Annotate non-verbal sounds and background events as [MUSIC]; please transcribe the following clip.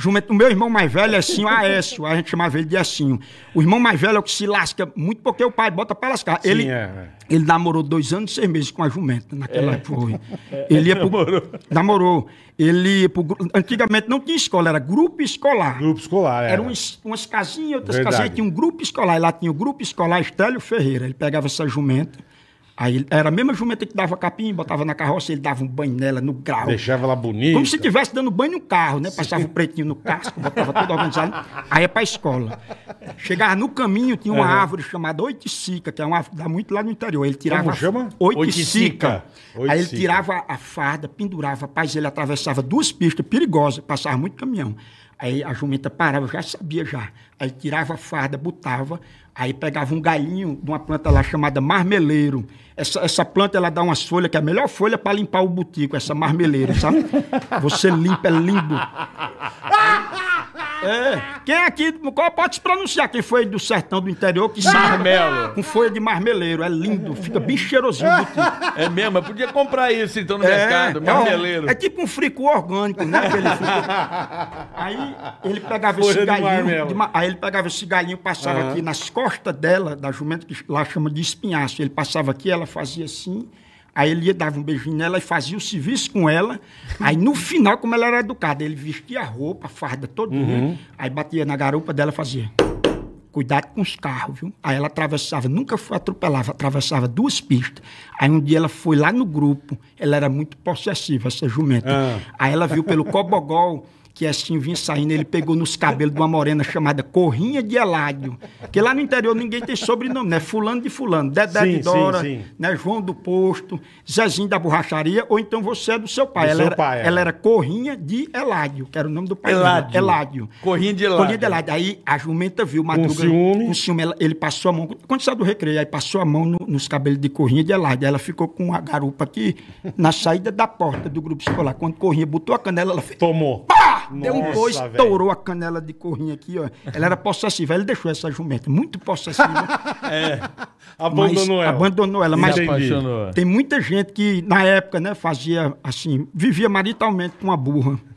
Jumento, o meu irmão mais velho é assim o Aécio, a gente chamava ele de assim O irmão mais velho é o que se lasca muito porque o pai bota pra lascar. Sim, ele, é, é. ele namorou dois anos e seis meses com a jumenta naquela é. época. [LAUGHS] É, ele ia pro, namorou. namorou. Ele ia pro, antigamente não tinha escola, era grupo escolar. Grupo escolar, era. Eram é. umas, umas casinhas, outras Verdade. casinhas, tinha um grupo escolar. E lá tinha o grupo escolar Estélio Ferreira. Ele pegava essa jumenta Aí era a mesma jumenta que dava capim, botava na carroça, ele dava um banho nela no grau. Deixava ela bonita. Como se estivesse dando banho no carro, né? Passava o pretinho no casco, botava tudo organizado. Aí é a escola. Chegava no caminho, tinha uma uhum. árvore chamada oiticica, que é uma árvore que dá muito lá no interior. Ele tirava. Como chama? Oiticica. oiticica. Aí ele tirava a farda, pendurava, rapaz, ele atravessava duas pistas perigosas, passava muito caminhão. Aí a jumenta parava, já sabia já. Aí tirava a farda, botava, aí pegava um galinho de uma planta lá chamada marmeleiro. Essa, essa planta ela dá umas folhas, que é a melhor folha para limpar o botico, essa marmeleiro, sabe? Você limpa, é lindo. [LAUGHS] É. Quem aqui, qual pode se pronunciar quem foi do sertão do interior que Marmelo. Com folha de marmeleiro, é lindo, fica bem cheirosinho. do tipo. É mesmo, eu podia comprar isso então no é. mercado, é marmeleiro. É tipo um frico orgânico, né? aquele Aí ele pegava esse galinho, de de aí ele pegava esse galinho passava aqui nas costas dela, da jumenta, que lá chama de espinhaço. Ele passava aqui, ela fazia assim Aí ele ia, dava um beijinho nela e fazia o serviço com ela. Aí no final, como ela era educada, ele vestia a roupa, a farda toda uhum. Né? aí batia na garupa dela e fazia. Cuidado com os carros, viu? Aí ela atravessava, nunca foi atropelava, atravessava duas pistas. Aí um dia ela foi lá no grupo, ela era muito possessiva, essa jumenta. Ah. Aí ela viu pelo Cobogol que assim vinha saindo, ele pegou nos cabelos de uma morena chamada Corrinha de Eládio. Que lá no interior ninguém tem sobrenome, né? Fulano de Fulano, Dedé sim, de Dora, sim, sim. Né? João do Posto, Zezinho da Borracharia, ou então você é do seu pai. Do ela, seu era, pai é. ela era Corrinha de Eládio, que era o nome do pai Eládio. Dela. Eládio. Corrinha de Eládio. Corrinha de Eládio. Aí a jumenta viu, Madruga. Com ciúme. Com ciúme, ela, ele passou a mão, quando saiu do recreio, aí passou a mão no, nos cabelos de Corrinha de Eládio. Ela ficou com a garupa aqui na saída da porta do grupo escolar. Quando Corrinha botou a canela, ela fez. Tomou. Pá! deu um boi, estourou a canela de corrinha aqui, ó. Ela era possessiva, ele deixou essa jumenta muito possessiva. [LAUGHS] é. Abandonou ela. Abandonou ela, mas tem muita gente que na época, né, fazia assim, vivia maritalmente com a burra.